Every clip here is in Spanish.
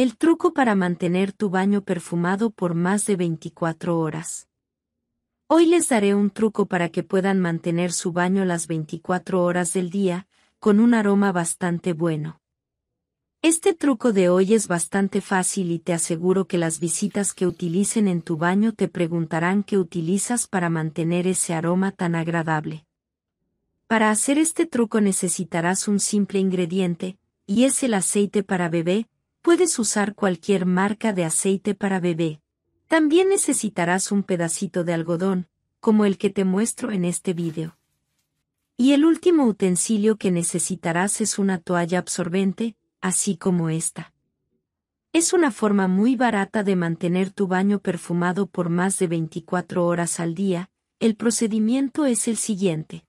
El truco para mantener tu baño perfumado por más de 24 horas. Hoy les daré un truco para que puedan mantener su baño las 24 horas del día, con un aroma bastante bueno. Este truco de hoy es bastante fácil y te aseguro que las visitas que utilicen en tu baño te preguntarán qué utilizas para mantener ese aroma tan agradable. Para hacer este truco necesitarás un simple ingrediente, y es el aceite para bebé, puedes usar cualquier marca de aceite para bebé. También necesitarás un pedacito de algodón, como el que te muestro en este vídeo. Y el último utensilio que necesitarás es una toalla absorbente, así como esta. Es una forma muy barata de mantener tu baño perfumado por más de 24 horas al día, el procedimiento es el siguiente.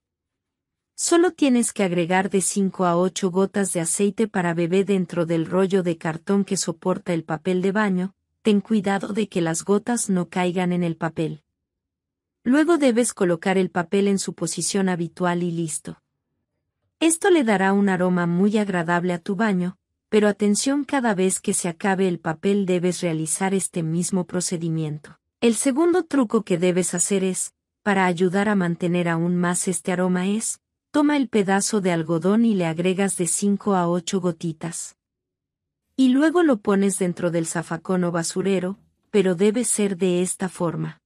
Solo tienes que agregar de 5 a 8 gotas de aceite para bebé dentro del rollo de cartón que soporta el papel de baño, ten cuidado de que las gotas no caigan en el papel. Luego debes colocar el papel en su posición habitual y listo. Esto le dará un aroma muy agradable a tu baño, pero atención cada vez que se acabe el papel debes realizar este mismo procedimiento. El segundo truco que debes hacer es, para ayudar a mantener aún más este aroma es, Toma el pedazo de algodón y le agregas de 5 a 8 gotitas. Y luego lo pones dentro del zafacón o basurero, pero debe ser de esta forma.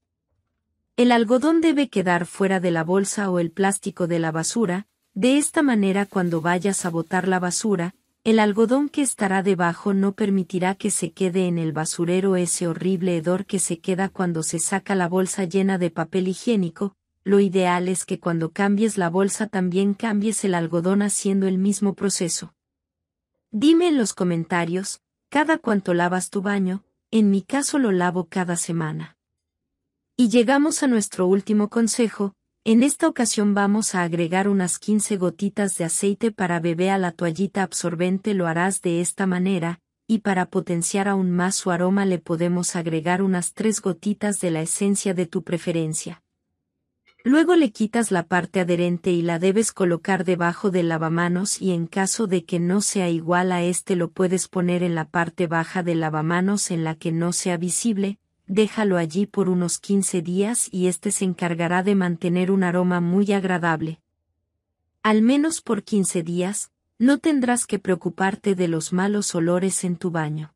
El algodón debe quedar fuera de la bolsa o el plástico de la basura, de esta manera cuando vayas a botar la basura, el algodón que estará debajo no permitirá que se quede en el basurero ese horrible hedor que se queda cuando se saca la bolsa llena de papel higiénico, lo ideal es que cuando cambies la bolsa también cambies el algodón haciendo el mismo proceso. Dime en los comentarios, cada cuánto lavas tu baño, en mi caso lo lavo cada semana. Y llegamos a nuestro último consejo, en esta ocasión vamos a agregar unas 15 gotitas de aceite para bebé a la toallita absorbente lo harás de esta manera, y para potenciar aún más su aroma le podemos agregar unas 3 gotitas de la esencia de tu preferencia. Luego le quitas la parte adherente y la debes colocar debajo del lavamanos y en caso de que no sea igual a este lo puedes poner en la parte baja del lavamanos en la que no sea visible, déjalo allí por unos 15 días y este se encargará de mantener un aroma muy agradable. Al menos por 15 días, no tendrás que preocuparte de los malos olores en tu baño.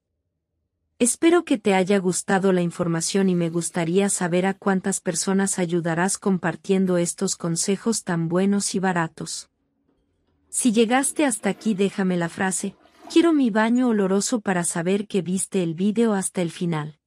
Espero que te haya gustado la información y me gustaría saber a cuántas personas ayudarás compartiendo estos consejos tan buenos y baratos. Si llegaste hasta aquí déjame la frase, quiero mi baño oloroso para saber que viste el vídeo hasta el final.